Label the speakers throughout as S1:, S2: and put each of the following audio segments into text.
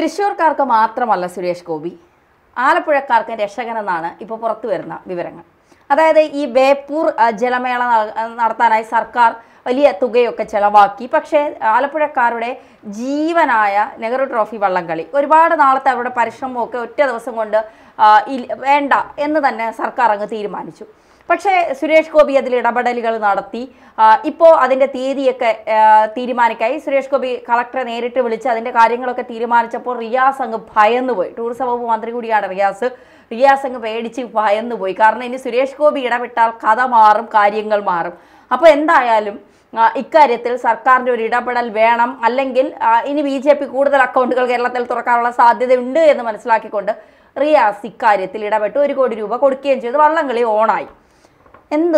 S1: തൃശ്ശൂർക്കാർക്ക് മാത്രമല്ല സുരേഷ് ഗോപി ആലപ്പുഴക്കാർക്ക് രക്ഷകനെന്നാണ് ഇപ്പോൾ പുറത്തു വരുന്ന വിവരങ്ങൾ അതായത് ഈ ബേപ്പൂർ ജലമേള നടത്താനായി സർക്കാർ വലിയ തുകയൊക്കെ ചെലവാക്കി പക്ഷേ ആലപ്പുഴക്കാരുടെ ജീവനായ നെഹ്റു ട്രോഫി വള്ളംകളി ഒരുപാട് നാളത്തെ അവരുടെ പരിശ്രമമൊക്കെ ഒറ്റ ദിവസം കൊണ്ട് വേണ്ട എന്ന് തന്നെ സർക്കാർ അങ്ങ് തീരുമാനിച്ചു പക്ഷേ സുരേഷ് ഗോപി അതിൽ ഇടപെടലുകൾ നടത്തി ഇപ്പോൾ അതിൻ്റെ തീയതിയൊക്കെ തീരുമാനിക്കായി സുരേഷ് ഗോപി കളക്ടറെ നേരിട്ട് വിളിച്ച് അതിൻ്റെ കാര്യങ്ങളൊക്കെ തീരുമാനിച്ചപ്പോൾ റിയാസ് അങ്ങ് ഭയന്നുപോയി ടൂറിസം വകുപ്പ് മന്ത്രി കൂടിയാണ് റിയാസ് റിയാസ് അങ്ങ് പേടിച്ച് ഭയന്നുപോയി കാരണം ഇനി സുരേഷ് ഗോപി ഇടപെട്ടാൽ കഥ മാറും കാര്യങ്ങൾ മാറും അപ്പോൾ എന്തായാലും ഇക്കാര്യത്തിൽ സർക്കാരിൻ്റെ ഒരു ഇടപെടൽ വേണം അല്ലെങ്കിൽ ഇനി ബി ജെ പി കൂടുതൽ അക്കൗണ്ടുകൾ കേരളത്തിൽ തുറക്കാനുള്ള സാധ്യതയുണ്ട് എന്ന് മനസ്സിലാക്കിക്കൊണ്ട് റിയാസ് ഇക്കാര്യത്തിൽ ഇടപെട്ട് ഒരു കോടി രൂപ കൊടുക്കുകയും ചെയ്ത് വള്ളംകളി ഓണായി എന്ത്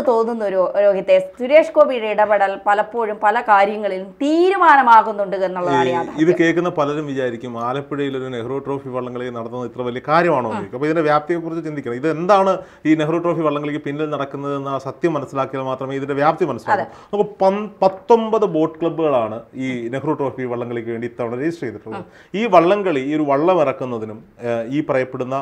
S1: ഒരു രോഹിത്തെ സുരേഷ് ഗോപിയുടെ ഇടപെടൽ പലപ്പോഴും പല കാര്യങ്ങളിലും തീരുമാനമാകുന്നുണ്ട് എന്നുള്ളതാണ്
S2: ഇത് കേൾക്കുന്ന പലരും വിചാരിക്കും ആലപ്പുഴയിൽ ഒരു നെഹ്റു ട്രോഫി വള്ളംകളി നടന്നത് ഇത്ര വലിയ കാര്യമാണോ അപ്പൊ ഇതിന്റെ വ്യാപ്തിയെ കുറിച്ച് ചിന്തിക്കണം ഇത് എന്താണ് ഈ നെഹ്റു ട്രോഫി വള്ളംകളിക്ക് പിന്നിൽ നടക്കുന്നത് എന്ന സത്യം മനസ്സിലാക്കിയാൽ മാത്രമേ ഇതിന്റെ വ്യാപ്തി മനസ്സിലാക്കൂ നമുക്ക് പത്തൊമ്പത് ബോട്ട് ക്ലബ്ബുകളാണ് ഈ നെഹ്റു ട്രോഫി വള്ളംകളിക്ക് വേണ്ടി ഇത്തവണ രജിസ്റ്റർ ചെയ്തിട്ടുള്ളത് ഈ വള്ളംകളി ഈ ഒരു വള്ളം ഇറക്കുന്നതിനും ഈ പറയപ്പെടുന്ന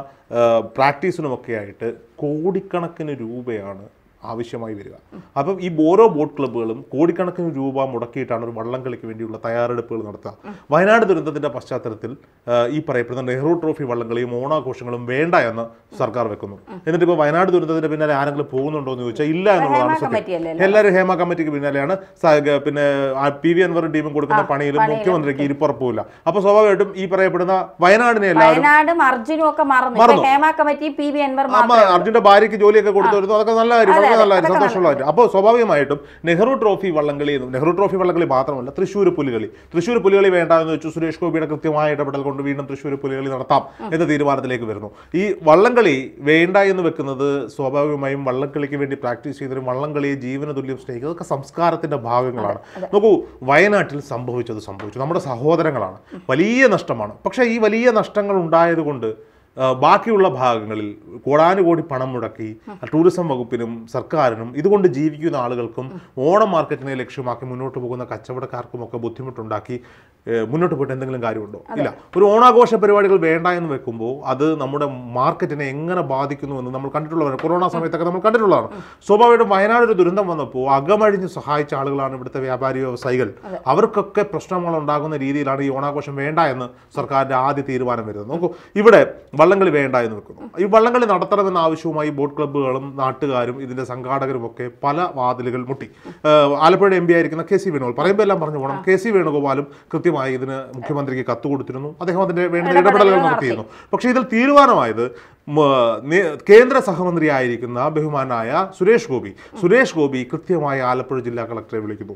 S2: പ്രാക്ടീസിനുമൊക്കെ ആയിട്ട് കോടിക്കണക്കിന് രൂപയാണ് ആവശ്യമായി വരിക അപ്പം ഈ ഓരോ ബോട്ട് ക്ലബ്ബുകളും കോടിക്കണക്കിന് രൂപ മുടക്കിയിട്ടാണ് ഒരു വള്ളം കളിക്ക് വേണ്ടിയുള്ള തയ്യാറെടുപ്പുകൾ നടത്തുക വയനാട് ദുരന്തത്തിന്റെ പശ്ചാത്തലത്തിൽ ഈ പറയപ്പെടുന്ന നെഹ്റു ട്രോഫി വള്ളംകളിയും ഓണാഘോഷങ്ങളും വേണ്ട എന്ന് സർക്കാർ വെക്കുന്നു എന്നിട്ട് ഇപ്പോൾ വയനാട് ദുരന്തത്തിന്റെ പിന്നാലെ ആരെങ്കിലും പോകുന്നുണ്ടോ എന്ന് ചോദിച്ചാൽ ഇല്ല എന്നുള്ളതാണ് എല്ലാവരും ഹേമ കമ്മിറ്റിക്ക് പിന്നാലെയാണ് പിന്നെ പി വി അൻവറും ടീമും കൊടുക്കുന്ന പണിയിലും മുഖ്യമന്ത്രിക്ക് ഇരിപ്പുറപ്പുമില്ല അപ്പൊ സ്വാഭാവികമായിട്ടും ഈ പറയപ്പെടുന്ന വയനാടിനെ എല്ലാവരും അർജുന്റെ ഭാര്യയ്ക്ക് ജോലിയൊക്കെ കൊടുത്തു അതൊക്കെ നല്ല കാര്യം വളരെ നല്ല അപ്പോൾ സ്വാഭാവികമായിട്ടും നെഹ്റു ട്രോഫി വള്ളംകളി നെഹ്റു ട്രോഫി വള്ളംകളി മാത്രമല്ല തൃശ്ശൂർ പുലികളി തൃശ്ശൂർ പുലികളി വേണ്ട എന്ന് വെച്ചു സുരേഷ് ഗോപിയുടെ കൃത്യമായ ഇടപെടൽ കൊണ്ട് വീണ്ടും തൃശ്ശൂർ പുലികളി നടത്താം എന്ന തീരുമാനത്തിലേക്ക് വരുന്നു ഈ വള്ളംകളി വേണ്ട എന്ന് വെക്കുന്നത് സ്വാഭാവികമായും വള്ളംകളിക്ക് വേണ്ടി പ്രാക്ടീസ് ചെയ്തവരും വള്ളംകളിയെ ജീവന തുല്യം സ്നേഹിക്കുന്നത് അതൊക്കെ സംസ്കാരത്തിന്റെ ഭാഗങ്ങളാണ് നോക്കൂ വയനാട്ടിൽ സംഭവിച്ചത് സംഭവിച്ചു നമ്മുടെ സഹോദരങ്ങളാണ് വലിയ നഷ്ടമാണ് പക്ഷേ ഈ വലിയ നഷ്ടങ്ങൾ ഉണ്ടായതുകൊണ്ട് ബാക്കിയുള്ള ഭാഗങ്ങളിൽ കോടാനുകോടി പണം മുടക്കി ടൂറിസം വകുപ്പിനും സർക്കാരിനും ഇതുകൊണ്ട് ജീവിക്കുന്ന ആളുകൾക്കും ഓണം മാർക്കറ്റിനെ ലക്ഷ്യമാക്കി മുന്നോട്ട് പോകുന്ന കച്ചവടക്കാർക്കും ഒക്കെ ബുദ്ധിമുട്ടുണ്ടാക്കി മുന്നോട്ട് പോയിട്ട് എന്തെങ്കിലും കാര്യമുണ്ടോ ഇല്ല ഒരു ഓണാഘോഷ പരിപാടികൾ വേണ്ട എന്ന് വെക്കുമ്പോൾ അത് നമ്മുടെ മാർക്കറ്റിനെ എങ്ങനെ ബാധിക്കുന്നു എന്ന് നമ്മൾ കണ്ടിട്ടുള്ളതാണ് കൊറോണ സമയത്തൊക്കെ നമ്മൾ കണ്ടിട്ടുള്ളതാണ് സ്വാഭാവികമായിട്ടും വയനാട് ഒരു ദുരന്തം വന്നപ്പോൾ അകമഴിഞ്ഞ് സഹായിച്ച ആളുകളാണ് ഇവിടുത്തെ വ്യാപാരി വ്യവസായികൾ അവർക്കൊക്കെ പ്രശ്നങ്ങൾ ഉണ്ടാകുന്ന രീതിയിലാണ് ഈ ഓണാഘോഷം വേണ്ട എന്ന് സർക്കാരിൻ്റെ ആദ്യ തീരുമാനം വരുന്നത് നോക്കൂ ഇവിടെ വള്ളംകളി വേണ്ട എന്ന് വെക്കുന്നു ഈ വള്ളംകളി നടത്തണമെന്ന ആവശ്യവുമായി ബോട്ട് ക്ലബ്ബുകളും നാട്ടുകാരും ഇതിൻ്റെ സംഘാടകരും ഒക്കെ പല വാതിലുകൾ മുട്ടി ആലപ്പുഴ എം പി ആയിരിക്കുന്ന കെ സി വേണുഗോപാൽ പറയുമ്പോൾ എല്ലാം പറഞ്ഞു പോകണം കെ സി വേണുഗോപാലും കൃത്യം കൃത്യമായി ഇതിന് മുഖ്യമന്ത്രിക്ക് കത്ത് കൊടുത്തിരുന്നു അദ്ദേഹം അതിന്റെ വേണ്ട ഇടപെടലുകൾ നടത്തിയിരുന്നു പക്ഷേ ഇതിൽ തീരുമാനമായത് കേന്ദ്ര സഹമന്ത്രിയായിരിക്കുന്ന ബഹുമാനായ സുരേഷ് ഗോപി സുരേഷ് ഗോപി കൃത്യമായി ആലപ്പുഴ ജില്ലാ കളക്ടറെ വിളിക്കുന്നു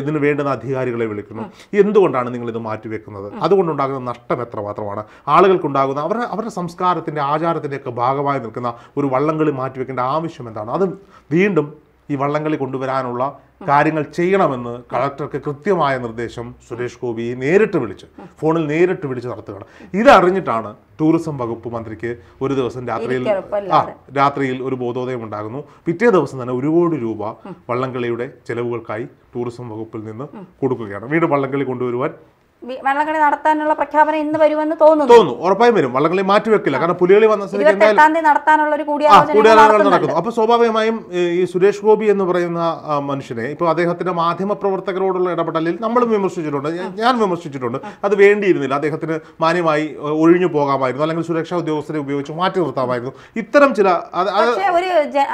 S2: ഇതിന് വേണ്ടുന്ന അധികാരികളെ വിളിക്കുന്നു എന്തുകൊണ്ടാണ് നിങ്ങൾ ഇത് മാറ്റിവെക്കുന്നത് അതുകൊണ്ടുണ്ടാകുന്ന നഷ്ടം എത്രമാത്രമാണ് ആളുകൾക്കുണ്ടാകുന്ന അവരുടെ അവരുടെ ആചാരത്തിന്റെ ഒക്കെ ഭാഗമായി നിൽക്കുന്ന ഒരു വള്ളംകളി മാറ്റിവെക്കേണ്ട ആവശ്യം എന്താണ് അത് വീണ്ടും ഈ വള്ളംകളി കൊണ്ടുവരാനുള്ള കാര്യങ്ങൾ ചെയ്യണമെന്ന് കളക്ടർക്ക് കൃത്യമായ നിർദ്ദേശം സുരേഷ് ഗോപി നേരിട്ട് വിളിച്ച് ഫോണിൽ നേരിട്ട് വിളിച്ച് നടത്തുകയാണ് ഇതറിഞ്ഞിട്ടാണ് ടൂറിസം വകുപ്പ് മന്ത്രിക്ക് ഒരു ദിവസം രാത്രിയിൽ ആ രാത്രിയിൽ ഒരു ബോധോദയം ഉണ്ടാകുന്നു പിറ്റേ ദിവസം തന്നെ ഒരു കോടി രൂപ വള്ളംകളിയുടെ ചെലവുകൾക്കായി ടൂറിസം വകുപ്പിൽ നിന്ന് കൊടുക്കുകയാണ് വീണ്ടും വള്ളംകളി കൊണ്ടുവരുവാൻ
S1: വള്ളംകളി നടത്താനുള്ള പ്രഖ്യാപനം ഇന്ന് വരുമെന്ന് തോന്നുന്നു തോന്നുന്നു
S2: ഉറപ്പായും വരും വള്ളംകളി വെക്കില്ല കാരണം പുലികളി വന്ന തീയതി
S1: നടത്താനുള്ള ഒരു കൂടിയാലോചന നടക്കുന്നു
S2: അപ്പൊ സ്വാഭാവികമായും ഈ സുരേഷ് ഗോപി എന്ന് പറയുന്ന മനുഷ്യനെ ഇപ്പൊ അദ്ദേഹത്തിന്റെ മാധ്യമ പ്രവർത്തകരോടുള്ള ഇടപെടലിൽ നമ്മളും വിമർശിച്ചിട്ടുണ്ട് ഞാൻ വിമർശിച്ചിട്ടുണ്ട് അത് വേണ്ടിയിരുന്നില്ല അദ്ദേഹത്തിന് മാന്യമായി ഒഴിഞ്ഞു പോകാമായിരുന്നു അല്ലെങ്കിൽ സുരക്ഷാ ഉദ്യോഗസ്ഥരെ ഉപയോഗിച്ച് മാറ്റി നിർത്താമായിരുന്നു ഇത്തരം ചില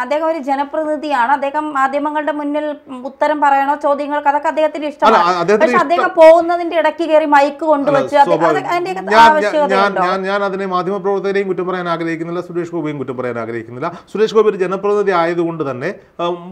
S1: അദ്ദേഹം ഒരു ജനപ്രതിനിധിയാണ് അദ്ദേഹം മാധ്യമങ്ങളുടെ മുന്നിൽ ഉത്തരം പറയണോ ചോദ്യങ്ങൾക്ക് അതൊക്കെ അദ്ദേഹത്തിന് ഇഷ്ടമാണ് അദ്ദേഹം പോകുന്നതിന്റെ ഇടയ്ക്ക് കയറി മൈക്ക് കൊണ്ടുവച്ച്
S2: ഞാൻ അതിനെ മാധ്യമപ്രവർത്തകരെയും കുറ്റം പറയാൻ ആഗ്രഹിക്കുന്നില്ല സുരേഷ് ഗോപിയും കുറ്റം പറയാൻ ആഗ്രഹിക്കുന്നില്ല സുരേഷ് ഗോപി ഒരു ജനപ്രതിനിധി ആയതുകൊണ്ട് തന്നെ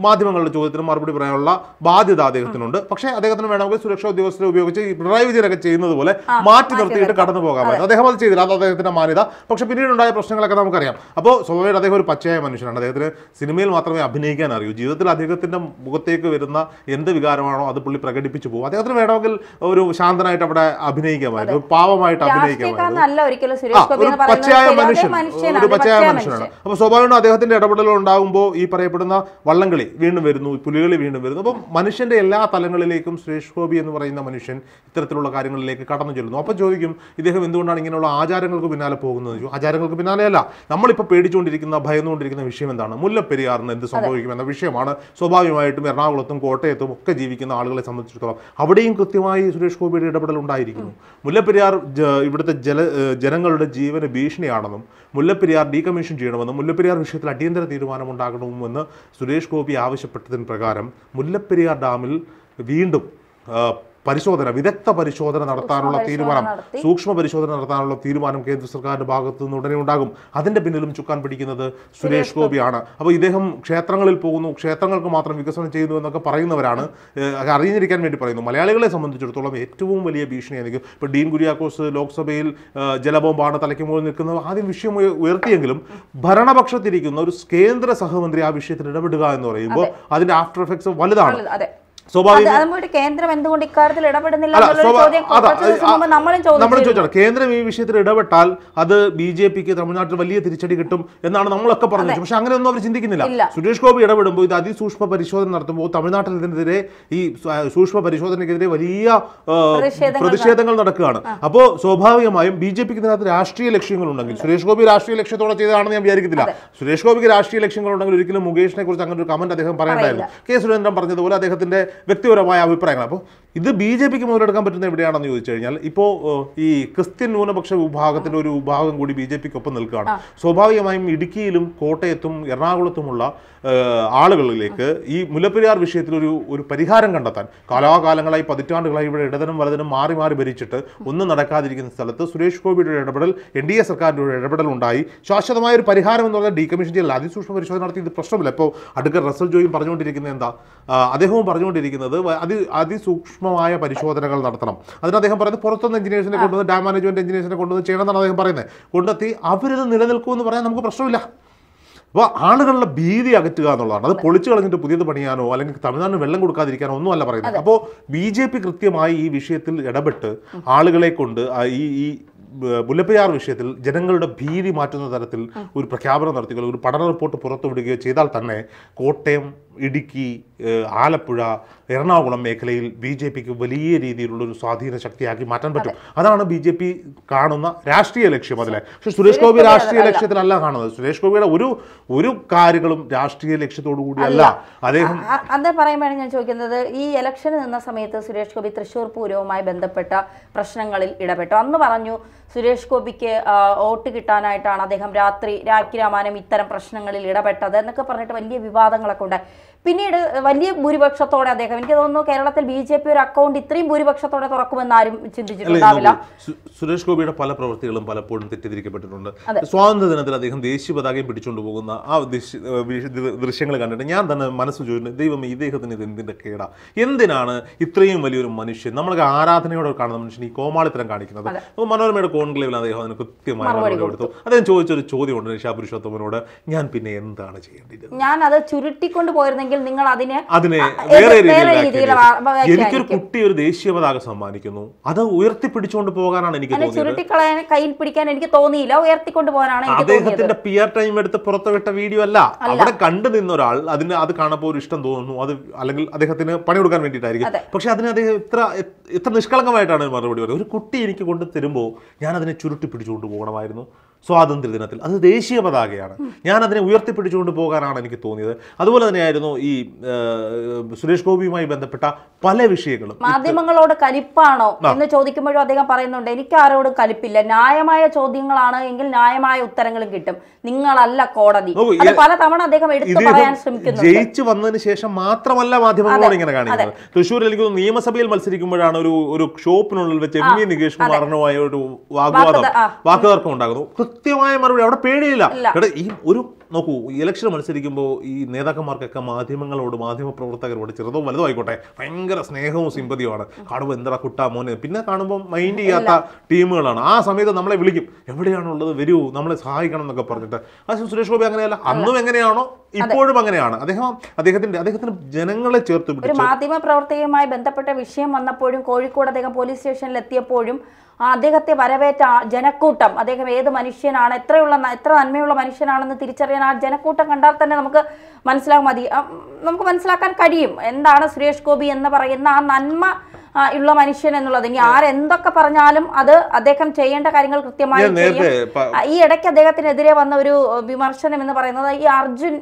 S2: മാധ്യമങ്ങളുടെ ചോദ്യത്തിന് മറുപടി പറയാനുള്ള ബാധ്യത അദ്ദേഹത്തിനുണ്ട് പക്ഷേ അദ്ദേഹത്തിന് വേണമെങ്കിൽ സുരക്ഷാ ഉദ്യോഗസ്ഥരെ ഉപയോഗിച്ച് പിണറായി വിജയനൊക്കെ ചെയ്യുന്നത് പോലെ മാറ്റി നിർത്തിയിട്ട് കടന്നു പോകാമായിരുന്നു അദ്ദേഹം അത് ചെയ്തില്ല അത് അദ്ദേഹത്തിന്റെ മാന്യത പക്ഷേ പിന്നീടുണ്ടായ പ്രശ്നങ്ങളൊക്കെ നമുക്കറിയാം അപ്പോൾ സ്വാഭാവികമായിട്ട് അദ്ദേഹം ഒരു പച്ചയായ മനുഷ്യനാണ് അദ്ദേഹത്തിന് സിനിമയിൽ മാത്രമേ അഭിനയിക്കാൻ അറിയൂ ജീവിതത്തിൽ അദ്ദേഹത്തിന്റെ മുഖത്തേക്ക് വരുന്ന എന്ത് വികാരമാണോ അത് പുള്ളി പ്രകടിപ്പിച്ചു പോകും അദ്ദേഹത്തിന് വേണമെങ്കിൽ ഒരു ശാന്തനായിട്ട് അവിടെ അഭിനയിക്കാമായിരുന്നു പാവമായിട്ട് അഭിനയിക്കാമായിരുന്നു
S1: പച്ചയായ ഒരു പച്ചയായ മനുഷ്യനാണ്
S2: അപ്പൊ സ്വാഭാവികമായും അദ്ദേഹത്തിന്റെ ഇടപെടലുകൾ ഉണ്ടാകുമ്പോൾ ഈ പറയപ്പെടുന്ന വള്ളംകളി വീണ്ടും വരുന്നു പുലികളി വീണ്ടും വരുന്നു അപ്പം മനുഷ്യന്റെ എല്ലാ തലങ്ങളിലേക്കും സുരേഷ് ഗോപി എന്ന് പറയുന്ന മനുഷ്യൻ ഇത്തരത്തിലുള്ള കാര്യങ്ങളിലേക്ക് കടന്നു ചെല്ലുന്നു അപ്പൊ ചോദിക്കും ഇദ്ദേഹം എന്തുകൊണ്ടാണ് ഇങ്ങനെയുള്ള ആചാരങ്ങൾക്ക് പിന്നാലെ പോകുന്നത് ആചാരങ്ങൾക്ക് പിന്നാലെയല്ല നമ്മളിപ്പോൾ പേടിച്ചുകൊണ്ടിരിക്കുന്ന ഭയന്നുകൊണ്ടിരിക്കുന്ന വിഷയം എന്താണ് മുല്ലപ്പെരിയാറിന് എന്ത് എന്ന വിഷയമാണ് സ്വാഭാവികമായിട്ടും എറണാകുളത്തും കോട്ടയത്തും ഒക്കെ ജീവിക്കുന്ന ആളുകളെ സംബന്ധിച്ചിടത്തോളം അവിടെയും കൃത്യമായി സുരേഷ് ഗോപിയുടെ ഇടപെടൽ ഉണ്ടായിരിക്കുന്നു മുല്ലപ്പെരിയാർ ഇവിടുത്തെ ജല ജനങ്ങളുടെ ജീവന ഭീഷണിയാണെന്നും മുല്ലപ്പെരിയാർ ഡീകമ്മീഷൻ ചെയ്യണമെന്നും മുല്ലപ്പെരിയാർ വിഷയത്തിൽ അടിയന്തര തീരുമാനം ഉണ്ടാകണമെന്ന് സുരേഷ് ഗോപി ആവശ്യപ്പെട്ടതിന് പ്രകാരം മുല്ലപ്പെരിയാർ ഡാമിൽ വീണ്ടും പരിശോധന വിദഗ്ധ പരിശോധന നടത്താനുള്ള തീരുമാനം സൂക്ഷ്മ പരിശോധന നടത്താനുള്ള തീരുമാനം കേന്ദ്ര സർക്കാരിന്റെ ഭാഗത്തു നിന്ന് ഉടനെ ഉണ്ടാകും അതിന്റെ പിന്നിലും ചുക്കാൻ പിടിക്കുന്നത് സുരേഷ് ഗോപിയാണ് അപ്പോൾ ഇദ്ദേഹം ക്ഷേത്രങ്ങളിൽ പോകുന്നു ക്ഷേത്രങ്ങൾക്ക് മാത്രം വികസനം ചെയ്യുന്നു എന്നൊക്കെ പറയുന്നവരാണ് അറിഞ്ഞിരിക്കാൻ വേണ്ടി പറയുന്നു മലയാളികളെ സംബന്ധിച്ചിടത്തോളം ഏറ്റവും വലിയ ഭീഷണിയായിരിക്കും ഇപ്പോൾ ഡീൻ കുര്യാക്കോസ് ലോക്സഭയിൽ ജലബോംബാണ് തലയ്ക്ക് മുകളിൽ നിൽക്കുന്നത് ആദ്യം വിഷയം ഉയർത്തിയെങ്കിലും ഭരണപക്ഷത്തിരിക്കുന്ന ഒരു കേന്ദ്ര സഹമന്ത്രി ആ വിഷയത്തിൽ ഇടപെടുക എന്ന് പറയുമ്പോൾ അതിന്റെ ആഫ്റ്റർ എഫക്ട്സ് വലുതാണ്
S1: സ്വാഭാവിക കേന്ദ്രം
S2: കേന്ദ്രം ഈ വിഷയത്തിൽ ഇടപെട്ടാൽ അത് ബി ജെ പിക്ക് തമിഴ്നാട്ടിൽ വലിയ തിരിച്ചടി കിട്ടും എന്നാണ് നമ്മളൊക്കെ പറഞ്ഞത് പക്ഷെ അങ്ങനെയൊന്നും അവർ ചിന്തിക്കുന്നില്ല സുരേഷ് ഗോപി ഇടപെടുമ്പോൾ ഇത് അതിസൂക്ഷ്മ പരിശോധന നടത്തുമ്പോൾ തമിഴ്നാട്ടിൽ ഇതിനെതിരെ ഈ സൂക്ഷ്മ പരിശോധനക്കെതിരെ വലിയ പ്രതിഷേധങ്ങൾ നടക്കുകയാണ് അപ്പോൾ സ്വാഭാവികമായും ബി ജെ പിക്ക് ഇതിനകത്ത് രാഷ്ട്രീയ ലക്ഷ്യങ്ങളുണ്ടെങ്കിൽ സുരേഷ് ഗോപി രാഷ്ട്രീയ ലക്ഷ്യത്തോടെ ചെയ്തതാണെന്ന് ഞാൻ വിചാരിക്കുന്നില്ല സുരേഷ് ഗോപിക്ക് രാഷ്ട്രീയ ലക്ഷ്യങ്ങളുണ്ടെങ്കിൽ ഒരിക്കലും മുകേഷിനെ കുറിച്ച് അങ്ങനെ ഒരു കമന്റ് അദ്ദേഹം പറയണ്ടായിരുന്നു കെ സുരേന്ദ്രൻ പറഞ്ഞതുപോലെ അദ്ദേഹത്തിന്റെ വ്യക്തിപരമായ അഭിപ്രായങ്ങൾ അപ്പോൾ ഇത് ബി ജെ പിക്ക് മുതലെടുക്കാൻ പറ്റുന്ന എവിടെയാണെന്ന് ചോദിച്ചു കഴിഞ്ഞാൽ ഇപ്പോൾ ഈ ക്രിസ്ത്യൻ ന്യൂനപക്ഷ വിഭാഗത്തിൻ്റെ ഒരു വിഭാഗം കൂടി ബി ജെ പിക്കൊപ്പം നിൽക്കുകയാണ് സ്വാഭാവികമായും ഇടുക്കിയിലും കോട്ടയത്തും എറണാകുളത്തുമുള്ള ആളുകളിലേക്ക് ഈ മുല്ലപ്പെരിയാർ വിഷയത്തിൽ ഒരു ഒരു പരിഹാരം കണ്ടെത്താൻ കാലാകാലങ്ങളായി പതിറ്റാണ്ടുകളായി ഇവിടെ ഇടതനും വലതനും മാറി മാറി ഭരിച്ചിട്ട് ഒന്നും നടക്കാതിരിക്കുന്ന സ്ഥലത്ത് സുരേഷ് ഗോപിയുടെ ഇടപെടൽ എൻ ഡി എ സർക്കാരിൻ്റെ ഒരു ഇടപെടൽ ഉണ്ടായി ശാശ്വതമായ ഒരു പരിഹാരം എന്ന് പറഞ്ഞാൽ കമ്മീഷൻ ചെയ്യൽ അതിസൂക്ഷ്മ പരിശോധന നടത്തി ഇത് പ്രശ്നമില്ല ഇപ്പോൾ അടുക്കൽ റസൽ ജോയും പറഞ്ഞുകൊണ്ടിരിക്കുന്നത് എന്താ അദ്ദേഹവും പറഞ്ഞുകൊണ്ടിരിക്കുന്നത് അതി അതിസൂക്ഷ്മ സൂക്ഷ്മമായ പരിശോധനകൾ നടത്തണം അതിന് അദ്ദേഹം പറയുന്നത് പുറത്തുനിന്ന് എഞ്ചിനീയേഴ്സിനെ കൊണ്ടുവന്ന് ഡാം മാനേജ്മെന്റ് എഞ്ചിനീയേഴ്സിനെ കൊണ്ടുവന്ന് ചെയ്യണമെന്നാണ് അദ്ദേഹം പറയുന്നത് കൊണ്ടെത്തി അവരത് നിലനിൽക്കുമെന്ന് പറയാൻ നമുക്ക് പ്രശ്നമില്ല അപ്പോൾ ആളുകളുടെ ഭീതി അകറ്റുക എന്നുള്ളതാണ് അത് പൊളിച്ചു കളഞ്ഞിട്ട് പുതിയത് പണിയാനോ അല്ലെങ്കിൽ തമിഴ്നാടിന് വെള്ളം കൊടുക്കാതിരിക്കാനോ ഒന്നും അല്ല പറയുന്നത് അപ്പോൾ ബി ജെ പി കൃത്യമായി ഈ വിഷയത്തിൽ ഇടപെട്ട് ആളുകളെ കൊണ്ട് ഈ ഈ മുല്ലപ്പെരിയാർ വിഷയത്തിൽ ജനങ്ങളുടെ ഭീതി മാറ്റുന്ന തരത്തിൽ ഒരു പ്രഖ്യാപനം നടത്തുകയോ ഒരു പഠന റിപ്പോർട്ട് പുറത്തുവിടുകയോ ചെയ്താൽ തന്നെ കോട്ടയം ഇടുക്കി ആലപ്പുഴ എറണാകുളം മേഖലയിൽ ബി ജെ പിക്ക് വലിയ രീതിയിലുള്ളൊരു സ്വാധീന ശക്തിയാക്കി മാറ്റാൻ പറ്റും അതാണ് ബി ജെ പി കാണുന്ന രാഷ്ട്രീയ ലക്ഷ്യം അതിലെ പക്ഷെ സുരേഷ് ഗോപി രാഷ്ട്രീയ ലക്ഷ്യത്തിലല്ല കാണുന്നത് സുരേഷ് ഗോപിയുടെ ഒരു ഒരു കാര്യങ്ങളും രാഷ്ട്രീയ ലക്ഷ്യത്തോടു കൂടിയല്ല അദ്ദേഹം
S1: അതെ പറയുമ്പോഴാണ് ഞാൻ ചോദിക്കുന്നത് ഈ ഇലക്ഷന് നിന്ന സമയത്ത് സുരേഷ് ഗോപി തൃശൂർ പൂരവുമായി ബന്ധപ്പെട്ട പ്രശ്നങ്ങളിൽ ഇടപെട്ടു അന്ന് പറഞ്ഞു സുരേഷ് ഗോപിക്ക് വോട്ട് കിട്ടാനായിട്ടാണ് അദ്ദേഹം രാത്രി രാഖി രാമാനം ഇത്തരം പ്രശ്നങ്ങളിൽ ഇടപെട്ടത് എന്നൊക്കെ പറഞ്ഞിട്ട് വലിയ വിവാദങ്ങളൊക്കെ ഉണ്ട് പിന്നീട് വലിയ ഭൂരിപക്ഷത്തോടെ അദ്ദേഹം എനിക്ക് തോന്നുന്നു കേരളത്തിൽ ബി ജെ പി ഒരു അക്കൗണ്ട് ഇത്രയും ഭൂരിപക്ഷത്തോടെ തുറക്കുമെന്ന് ആരും ചിന്തിച്ചിട്ടുണ്ടാവില്ല
S2: സുരേഷ് ഗോപിയുടെ പല പ്രവൃത്തികളും പലപ്പോഴും തെറ്റിദ്ധരിക്കപ്പെട്ടിട്ടുണ്ട് സ്വാതന്ത്ര്യ ദിനത്തിൽ അദ്ദേഹം ദേശീയ പതാകയും പിടിച്ചുകൊണ്ട് പോകുന്ന ആ ദൃശ്യങ്ങൾ കണ്ടിട്ട് ഞാൻ തന്നെ മനസ്സ് ചോദിച്ചു ദൈവം ഇദ്ദേഹത്തിന് ഇത് എന്തിൻ്റെ കേടാ എന്തിനാണ് ഇത്രയും വലിയൊരു മനുഷ്യൻ നമ്മളൊക്കെ ആരാധനയോടെ കാണുന്ന മനുഷ്യൻ ഈ കോമാളിത്തരം കാണിക്കുന്നത് മനോരമയുടെ കോൺക്ലേവിൽ അദ്ദേഹം അതിന് കൃത്യമായി കൊടുത്തു അദ്ദേഹം ചോദിച്ചൊരു ചോദ്യമുണ്ട് നിഷാ പുരുഷോത്തമനോട് ഞാൻ പിന്നെ എന്താണ് ചെയ്യേണ്ടത്
S1: ഞാൻ അത് ചുരുട്ടിക്കൊണ്ട് പോയിരുന്നെങ്കിൽ ആണെങ്കിൽ നിങ്ങൾ
S2: അതിനെ വേറെ രീതിയിൽ എനിക്കൊരു കുട്ടി ഒരു ദേശീയ പതാക സമ്മാനിക്കുന്നു അത് ഉയർത്തിപ്പിടിച്ചുകൊണ്ട് പോകാനാണ് എനിക്ക് ചുരുട്ടിക്കളയാൻ
S1: കയ്യിൽ പിടിക്കാൻ എനിക്ക് തോന്നിയില്ല ഉയർത്തിക്കൊണ്ട് പോകാനാണ് അദ്ദേഹത്തിന്റെ
S2: പിയർ ടൈം എടുത്ത് പുറത്തുവിട്ട വീഡിയോ അല്ല അവിടെ കണ്ടു നിന്ന ഒരാൾ അതിന് അത് കാണുമ്പോൾ ഒരു ഇഷ്ടം തോന്നുന്നു അത് അല്ലെങ്കിൽ അദ്ദേഹത്തിന് പണി കൊടുക്കാൻ വേണ്ടിയിട്ടായിരിക്കും പക്ഷെ അതിന് അദ്ദേഹം ഇത്ര ഇത്ര നിഷ്കളങ്കമായിട്ടാണ് മറുപടി പറയുന്നത് ഒരു കുട്ടി എനിക്ക് കൊണ്ട് തരുമ്പോൾ ഞാൻ അതിനെ ചുരുട്ടി പിടിച്ചുകൊണ്ട് പോകണമായിരുന്നു സ്വാതന്ത്ര്യ ദിനത്തിൽ അത് ദേശീയ പതാകയാണ് ഞാൻ അതിനെ ഉയർത്തിപ്പിടിച്ചുകൊണ്ട് പോകാനാണ് എനിക്ക് തോന്നിയത് അതുപോലെ തന്നെയായിരുന്നു ഈ സുരേഷ് ഗോപിയുമായി ബന്ധപ്പെട്ട പല വിഷയങ്ങളും
S1: മാധ്യമങ്ങളോട് കലിപ്പാണോ എന്ന് ചോദിക്കുമ്പോഴും അദ്ദേഹം പറയുന്നുണ്ട് എനിക്ക് ആരോടും കലിപ്പില്ല ന്യായമായ ചോദ്യങ്ങളാണ് എങ്കിൽ ന്യായമായ ഉത്തരങ്ങളും കിട്ടും നിങ്ങളല്ല കോടതി പല തവണ അദ്ദേഹം എടുത്തു പറയാൻ ശ്രമിക്കുന്നു ജയിച്ചു
S2: വന്നതിന് ശേഷം മാത്രമല്ല മാധ്യമങ്ങളോട് ഇങ്ങനെ കാണിക്കുന്നത് തൃശ്ശൂരിൽ എനിക്ക് നിയമസഭയിൽ മത്സരിക്കുമ്പോഴാണ് ഒരു ഒരു ഷോപ്പിനുള്ളിൽ വെച്ച് എം വി നികേഷ് കുമാറിനുമായ ഒരു വാഗ്വാദം വാക്കുതർക്കം ഉണ്ടാകുന്നു കൃത്യമായ മറുപടി അവിടെ പേടിയില്ല ഈ ഒരു നോക്കൂ ഇലക്ഷൻ മത്സരിക്കുമ്പോൾ ഈ നേതാക്കന്മാർക്കൊക്കെ മാധ്യമങ്ങളോട് മാധ്യമപ്രവർത്തകരോട് ചെറുതോ വലുതോ ആയിക്കോട്ടെ ഭയങ്കര സ്നേഹവും സിമ്പതിയുമാണ് കാണുമ്പോൾ എന്താ കുട്ടാ മോനെ പിന്നെ കാണുമ്പോൾ മൈൻഡ് ചെയ്യാത്ത ടീമുകളാണ് ആ സമയത്ത് നമ്മളെ വിളിക്കും എവിടെയാണുള്ളത് വരൂ നമ്മളെ സഹായിക്കണം എന്നൊക്കെ പറഞ്ഞിട്ട് അത് സുരേഷ് ഗോപി അങ്ങനെയല്ല അന്നും എങ്ങനെയാണോ
S1: ഇപ്പോഴും അങ്ങനെയാണ്
S2: അദ്ദേഹം അദ്ദേഹത്തിന്റെ അദ്ദേഹത്തിന് ജനങ്ങളെ ചേർത്ത് പിടിച്ചു മാധ്യമ
S1: പ്രവർത്തകയുമായി ബന്ധപ്പെട്ട വിഷയം വന്നപ്പോഴും കോഴിക്കോട് അദ്ദേഹം പോലീസ് സ്റ്റേഷനിൽ എത്തിയപ്പോഴും അദ്ദേഹത്തെ വരവേറ്റ ജനക്കൂട്ടം അദ്ദേഹം ഏത് മനുഷ്യനാണ് എത്രയുള്ള എത്ര നന്മയുള്ള മനുഷ്യനാണെന്ന് തിരിച്ചറിയാൻ ആ ജനക്കൂട്ടം കണ്ടാൽ തന്നെ നമുക്ക് മനസ്സിലാകും മതി നമുക്ക് മനസ്സിലാക്കാൻ കഴിയും എന്താണ് സുരേഷ് ഗോപി എന്ന് പറയുന്ന ആ നന്മ ഉള്ള മനുഷ്യൻ എന്നുള്ളത് ഇനി ആരെന്തൊക്കെ പറഞ്ഞാലും അത് അദ്ദേഹം ചെയ്യേണ്ട കാര്യങ്ങൾ കൃത്യമായി ഈ ഇടയ്ക്ക് അദ്ദേഹത്തിനെതിരെ വന്ന ഒരു വിമർശനം എന്ന് പറയുന്നത് ഈ അർജുൻ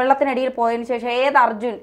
S1: വെള്ളത്തിനടിയിൽ പോയതിനു ശേഷം ഏത് അർജുൻ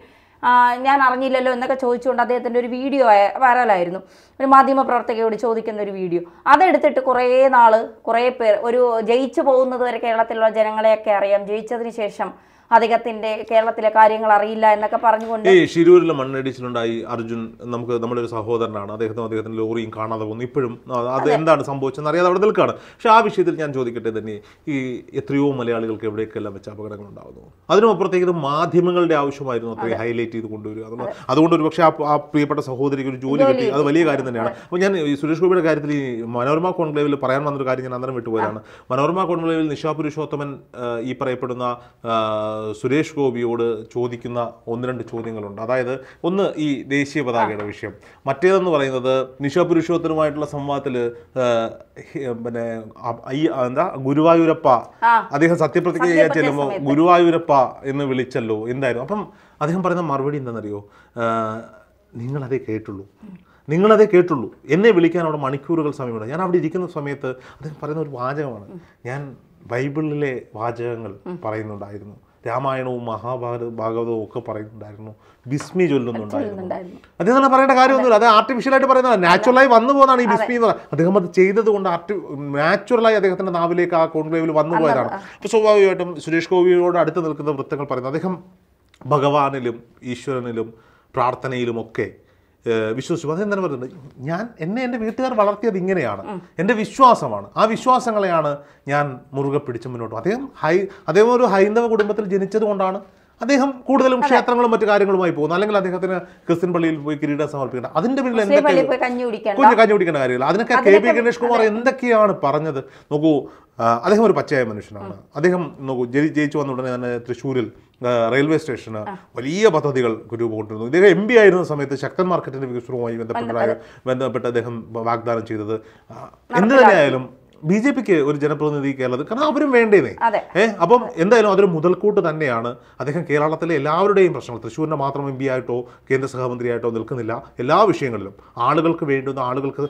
S1: ഞാൻ അറിഞ്ഞില്ലല്ലോ എന്നൊക്കെ ചോദിച്ചുകൊണ്ട് അദ്ദേഹത്തിൻ്റെ ഒരു വീഡിയോ വൈറലായിരുന്നു ഒരു മാധ്യമ പ്രവർത്തകയോട് ചോദിക്കുന്ന ഒരു വീഡിയോ അതെടുത്തിട്ട് കുറേ നാൾ കുറേ പേർ ഒരു ജയിച്ചു പോകുന്നത് വരെ കേരളത്തിലുള്ള ജനങ്ങളെയൊക്കെ അറിയാം ജയിച്ചതിന് ശേഷം അദ്ദേഹത്തിന്റെ കേരളത്തിലെ കാര്യങ്ങൾ അറിയില്ല എന്നൊക്കെ പറഞ്ഞുകൊണ്ട് ഈ
S2: ഷിരൂരിലെ മണ്ണിടിച്ചിലുണ്ടായി അർജുൻ നമുക്ക് നമ്മുടെ ഒരു സഹോദരനാണ് അദ്ദേഹത്തിന് അദ്ദേഹത്തിന്റെ ലോറിയും കാണാതെ പോകുന്നു ഇപ്പോഴും അത് എന്താണ് സംഭവിച്ചതെന്ന് അറിയാതെ അവിടെ നിൽക്കുകയാണ് പക്ഷെ ആ വിഷയത്തിൽ ഞാൻ ചോദിക്കട്ടെ തന്നെ ഈ എത്രയോ മലയാളികൾക്ക് എവിടേക്കെല്ലാം വെച്ച അപകടങ്ങൾ ഉണ്ടാകുന്നു അതിനും അപ്പുറത്തേക്ക് മാധ്യമങ്ങളുടെ ആവശ്യമായിരുന്നു അത്രയും ഹൈലൈറ്റ് ചെയ്ത് കൊണ്ടുവരിക അതുകൊണ്ട് ഒരു പക്ഷേ ആ പ്രിയപ്പെട്ട സഹോദരിക്ക് ഒരു ജോലി കിട്ടി അത് വലിയ കാര്യം തന്നെയാണ് അപ്പോൾ ഞാൻ ഈ സുരേഷ് ഗോപിയുടെ കാര്യത്തിൽ ഈ മനോരമ കോൺക്ലേവിൽ പറയാൻ വന്നൊരു കാര്യം ഞാൻ അന്നേരം വിട്ടുപോയതാണ് മനോരമ കോൺക്ലേവിൽ നിശാ പുരുഷോത്തമൻ ഈ പറയപ്പെടുന്ന സുരേഷ് ഗോപിയോട് ചോദിക്കുന്ന ഒന്ന് രണ്ട് ചോദ്യങ്ങളുണ്ട് അതായത് ഒന്ന് ഈ ദേശീയ പതാകയുടെ വിഷയം മറ്റേതെന്ന് പറയുന്നത് നിശ പുരുഷോത്തരമായിട്ടുള്ള സംവാദത്തിൽ പിന്നെ എന്താ ഗുരുവായൂരപ്പ അദ്ദേഹം സത്യപ്രതിജ്ഞ ചെയ്യാൻ ചെല്ലുമ്പോൾ ഗുരുവായൂരപ്പ എന്ന് വിളിച്ചല്ലോ എന്തായിരുന്നു അപ്പം അദ്ദേഹം പറയുന്ന മറുപടി എന്താണെന്നറിയോ നിങ്ങളതേ കേട്ടുള്ളൂ നിങ്ങളതേ കേട്ടുള്ളൂ എന്നെ വിളിക്കാൻ അവിടെ മണിക്കൂറുകൾ സമയമുണ്ട് ഞാൻ അവിടെ ഇരിക്കുന്ന സമയത്ത് അദ്ദേഹം പറയുന്ന ഒരു വാചകമാണ് ഞാൻ ബൈബിളിലെ വാചകങ്ങൾ പറയുന്നുണ്ടായിരുന്നു രാമായണവും മഹാഭാരത ഭാഗവതവും ഒക്കെ പറയുന്നുണ്ടായിരുന്നു ബിസ്മി ചൊല്ലുന്നുണ്ടായിരുന്നു അദ്ദേഹം തന്നെ പറയേണ്ട കാര്യമൊന്നുമില്ല അത് ആർട്ടിഫിഷ്യലായിട്ട് പറയുന്നത് നാച്ചുറലായി വന്നു പോകുന്നതാണ് ഈ ബിസ്മി എന്ന് പറയുന്നത് അദ്ദേഹം അത് ചെയ്തത് കൊണ്ട് ആർട്ടി നാച്ചുറലായി അദ്ദേഹത്തിൻ്റെ നാവിലേക്ക് ആ കോൺക്ലേവിൽ വന്നു പോയതാണ് അപ്പോൾ സ്വാഭാവികമായിട്ടും സുരേഷ് ഗോപിയോട് അടുത്ത് നിൽക്കുന്ന വൃത്തങ്ങൾ പറയുന്നത് അദ്ദേഹം ഭഗവാനിലും ഈശ്വരനിലും പ്രാർത്ഥനയിലുമൊക്കെ വിശ്വസിച്ചു അദ്ദേഹം തന്നെ ഞാൻ എന്നെ എൻ്റെ വീട്ടുകാർ വളർത്തിയത് ഇങ്ങനെയാണ് എൻ്റെ വിശ്വാസമാണ് ആ വിശ്വാസങ്ങളെയാണ് ഞാൻ മുറുകെ പിടിച്ച് മുന്നോട്ട് അദ്ദേഹം ഹൈ അദ്ദേഹം ഒരു ഹൈന്ദവ കുടുംബത്തിൽ ജനിച്ചത് കൊണ്ടാണ് അദ്ദേഹം കൂടുതലും ക്ഷേത്രങ്ങളും മറ്റു കാര്യങ്ങളുമായി പോകുന്നു അല്ലെങ്കിൽ അദ്ദേഹത്തിന് ക്രിസ്ത്യൻ പള്ളിയിൽ പോയി കിരീടം സമർപ്പിക്കണം അതിന്റെ പിന്നിൽ എന്തൊക്കെ കുഞ്ഞു കഞ്ഞി കുടിക്കേണ്ട കാര്യമില്ല അതിനൊക്കെ കെ പി ഗണേഷ് കുമാർ എന്തൊക്കെയാണ് പറഞ്ഞത് നോക്കൂ അദ്ദേഹം ഒരു പച്ചയായ മനുഷ്യനാണ് അദ്ദേഹം നോക്കൂ ജയിച്ചു വന്ന ഉടനെ തന്നെ തൃശ്ശൂരിൽ റെയിൽവേ സ്റ്റേഷന് വലിയ പദ്ധതികൾ രൂപപ്പെട്ടിരുന്നു ഇദ്ദേഹം എം പി ആയിരുന്ന സമയത്ത് ശക്തൻ മാർക്കറ്റിന്റെ വികസനവുമായി ബന്ധപ്പെട്ട ബന്ധപ്പെട്ട് അദ്ദേഹം വാഗ്ദാനം ചെയ്തത്
S1: എന്ത് തന്നെയായാലും
S2: ബി ജെ പിക്ക് ഒരു ജനപ്രതിനിധി കേരളത്തിൽ കാരണം അവരും വേണ്ടേന്നേ ഏഹ് അപ്പം എന്തായാലും അതൊരു മുതൽക്കൂട്ട് തന്നെയാണ് അദ്ദേഹം കേരളത്തിലെ എല്ലാവരുടെയും പ്രശ്നങ്ങൾ തൃശ്ശൂരിനെ മാത്രം എം പി ആയിട്ടോ കേന്ദ്ര സഹമന്ത്രിയായിട്ടോ നിൽക്കുന്നില്ല എല്ലാ വിഷയങ്ങളിലും ആളുകൾക്ക് വേണ്ടുന്ന ആളുകൾക്ക്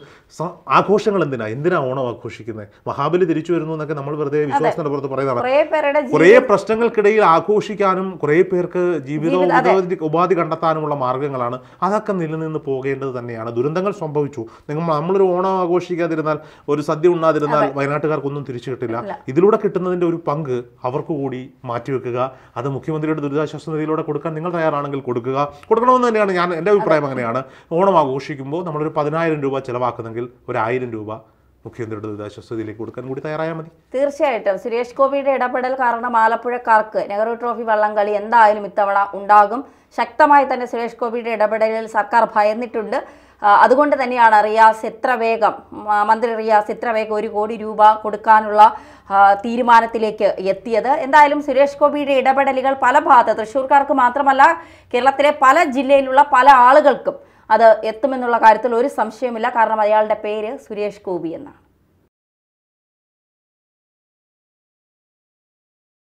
S2: ആഘോഷങ്ങൾ എന്തിനാ എന്തിനാ ഓണം ആഘോഷിക്കുന്നത് മഹാബലി തിരിച്ചു വരുന്നു എന്നൊക്കെ നമ്മൾ വെറുതെ വിശ്വാസത്തിന്റെ പുറത്ത്
S1: പറയുന്നതാണ് കുറേ
S2: പ്രശ്നങ്ങൾക്കിടയിൽ ആഘോഷിക്കാനും കുറേ പേർക്ക് ജീവിതവും ഉപാധി കണ്ടെത്താനുമുള്ള മാർഗങ്ങളാണ് അതൊക്കെ നിലനിന്ന് പോകേണ്ടത് തന്നെയാണ് ദുരന്തങ്ങൾ സംഭവിച്ചു നിങ്ങൾ നമ്മളൊരു ഓണം ആഘോഷിക്കാതിരുന്നാൽ ഒരു സദ്യ ഉണ്ണാതിരുന്നാൽ എന്നാൽ വയനാട്ടുകാർക്കൊന്നും തിരിച്ചു കിട്ടില്ല ഇതിലൂടെ കിട്ടുന്നതിന്റെ ഒരു പങ്ക് അവർക്ക് കൂടി മാറ്റിവെക്കുക അത് മുഖ്യമന്ത്രിയുടെ ദുരിതാശ്വാസ നിധിയിലൂടെ കൊടുക്കാൻ നിങ്ങൾ തയ്യാറാണെങ്കിൽ കൊടുക്കുക കൊടുക്കണമെന്ന് തന്നെയാണ് ഞാൻ എൻ്റെ അഭിപ്രായം അങ്ങനെയാണ് ഓണം ആഘോഷിക്കുമ്പോൾ നമ്മളൊരു പതിനായിരം രൂപ ചിലവാക്കുന്നെങ്കിൽ ഒരു ആയിരം രൂപ മുഖ്യമന്ത്രിയുടെ നിധിയിലേക്ക് കൊടുക്കാൻ കൂടി തയ്യാറായാൽ മതി
S1: തീർച്ചയായിട്ടും സുരേഷ് ഗോപിയുടെ ഇടപെടൽ കാരണം ആലപ്പുഴക്കാർക്ക് നെഹ്റു ട്രോഫി വള്ളംകളി എന്തായാലും ഇത്തവണ ഉണ്ടാകും ശക്തമായി തന്നെ സുരേഷ് ഗോപിയുടെ ഇടപെടലിൽ സർക്കാർ ഭയന്നിട്ടുണ്ട് അതുകൊണ്ട് തന്നെയാണ് റിയാസ് എത്ര വേഗം മന്ത്രി റിയാസ് എത്ര വേഗം ഒരു കോടി രൂപ കൊടുക്കാനുള്ള തീരുമാനത്തിലേക്ക് എത്തിയത് എന്തായാലും സുരേഷ് ഗോപിയുടെ ഇടപെടലുകൾ പല ഭാഗത്ത് തൃശ്ശൂർക്കാർക്ക് മാത്രമല്ല കേരളത്തിലെ പല ജില്ലയിലുള്ള പല ആളുകൾക്കും അത് എത്തുമെന്നുള്ള കാര്യത്തിൽ ഒരു സംശയമില്ല കാരണം അയാളുടെ പേര് സുരേഷ് ഗോപി എന്നാണ്